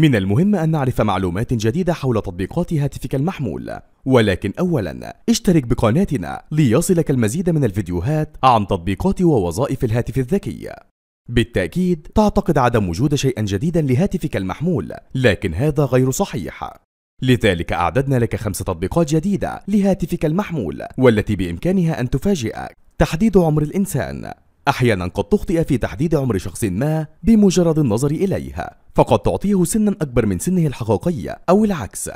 من المهم أن نعرف معلومات جديدة حول تطبيقات هاتفك المحمول ولكن أولا اشترك بقناتنا ليصلك المزيد من الفيديوهات عن تطبيقات ووظائف الهاتف الذكي بالتأكيد تعتقد عدم وجود شيئا جديدا لهاتفك المحمول لكن هذا غير صحيح لذلك أعددنا لك خمس تطبيقات جديدة لهاتفك المحمول والتي بإمكانها أن تفاجئك تحديد عمر الإنسان أحيانا قد تخطئ في تحديد عمر شخص ما بمجرد النظر إليها فقد تعطيه سنا أكبر من سنه الحقيقي أو العكس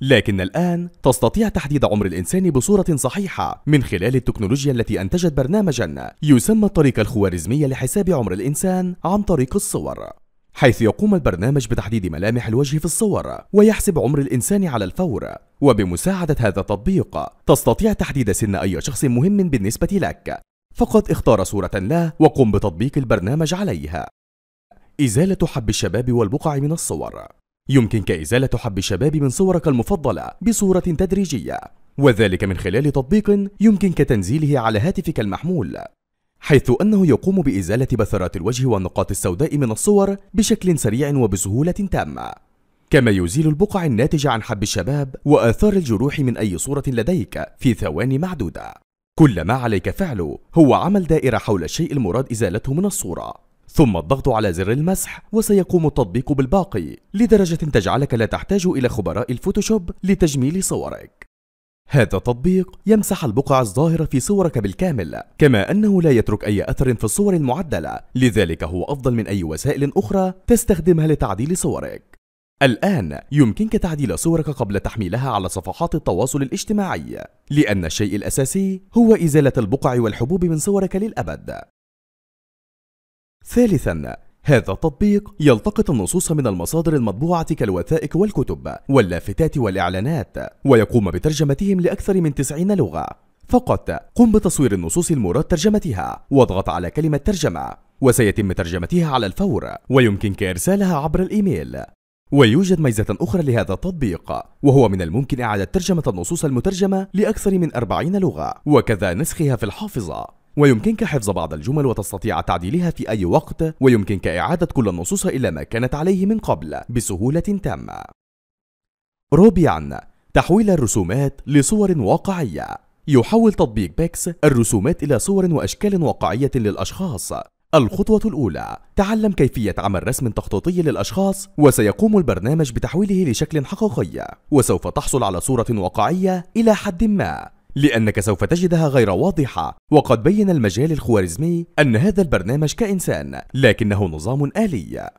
لكن الآن تستطيع تحديد عمر الإنسان بصورة صحيحة من خلال التكنولوجيا التي أنتجت برنامجا يسمى الطريقة الخوارزمية لحساب عمر الإنسان عن طريق الصور حيث يقوم البرنامج بتحديد ملامح الوجه في الصور ويحسب عمر الإنسان على الفور وبمساعدة هذا التطبيق تستطيع تحديد سن أي شخص مهم بالنسبة لك فقط اختار صورة له وقم بتطبيق البرنامج عليها إزالة حب الشباب والبقع من الصور يمكنك إزالة حب الشباب من صورك المفضلة بصورة تدريجية وذلك من خلال تطبيق يمكنك تنزيله على هاتفك المحمول حيث أنه يقوم بإزالة بثرات الوجه والنقاط السوداء من الصور بشكل سريع وبسهولة تامة كما يزيل البقع الناتجة عن حب الشباب وآثار الجروح من أي صورة لديك في ثواني معدودة كل ما عليك فعله هو عمل دائرة حول الشيء المراد إزالته من الصورة ثم الضغط على زر المسح وسيقوم التطبيق بالباقي لدرجة تجعلك لا تحتاج إلى خبراء الفوتوشوب لتجميل صورك هذا التطبيق يمسح البقع الظاهرة في صورك بالكامل كما أنه لا يترك أي أثر في الصور المعدلة لذلك هو أفضل من أي وسائل أخرى تستخدمها لتعديل صورك الآن يمكنك تعديل صورك قبل تحميلها على صفحات التواصل الاجتماعي لأن الشيء الأساسي هو إزالة البقع والحبوب من صورك للأبد ثالثاً هذا التطبيق يلتقط النصوص من المصادر المطبوعة كالوثائق والكتب واللافتات والإعلانات ويقوم بترجمتهم لأكثر من 90 لغة فقط قم بتصوير النصوص المراد ترجمتها واضغط على كلمة ترجمة وسيتم ترجمتها على الفور ويمكنك إرسالها عبر الإيميل ويوجد ميزة أخرى لهذا التطبيق وهو من الممكن إعادة ترجمة النصوص المترجمة لأكثر من 40 لغة وكذا نسخها في الحافظة ويمكنك حفظ بعض الجمل وتستطيع تعديلها في أي وقت ويمكنك إعادة كل النصوص إلى ما كانت عليه من قبل بسهولة تامة رابعا تحويل الرسومات لصور واقعية يحول تطبيق بيكس الرسومات إلى صور وأشكال واقعية للأشخاص الخطوة الأولى تعلم كيفية عمل رسم تخطيطي للأشخاص وسيقوم البرنامج بتحويله لشكل حقيقي وسوف تحصل على صورة واقعية إلى حد ما لأنك سوف تجدها غير واضحة وقد بين المجال الخوارزمي أن هذا البرنامج كإنسان لكنه نظام آلي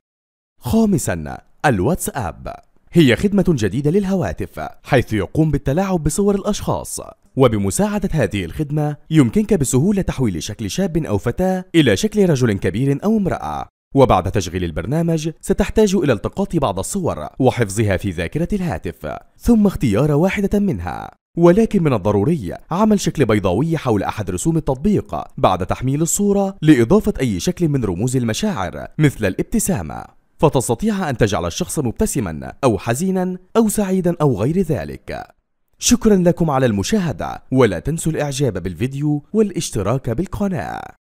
خامسا الواتساب هي خدمة جديدة للهواتف حيث يقوم بالتلاعب بصور الأشخاص وبمساعدة هذه الخدمة يمكنك بسهولة تحويل شكل شاب أو فتاة إلى شكل رجل كبير أو امرأة وبعد تشغيل البرنامج ستحتاج إلى التقاط بعض الصور وحفظها في ذاكرة الهاتف ثم اختيار واحدة منها ولكن من الضروري عمل شكل بيضاوي حول أحد رسوم التطبيق بعد تحميل الصورة لإضافة أي شكل من رموز المشاعر مثل الابتسامة فتستطيع أن تجعل الشخص مبتسما أو حزينا أو سعيدا أو غير ذلك شكرا لكم على المشاهدة ولا تنسوا الاعجاب بالفيديو والاشتراك بالقناة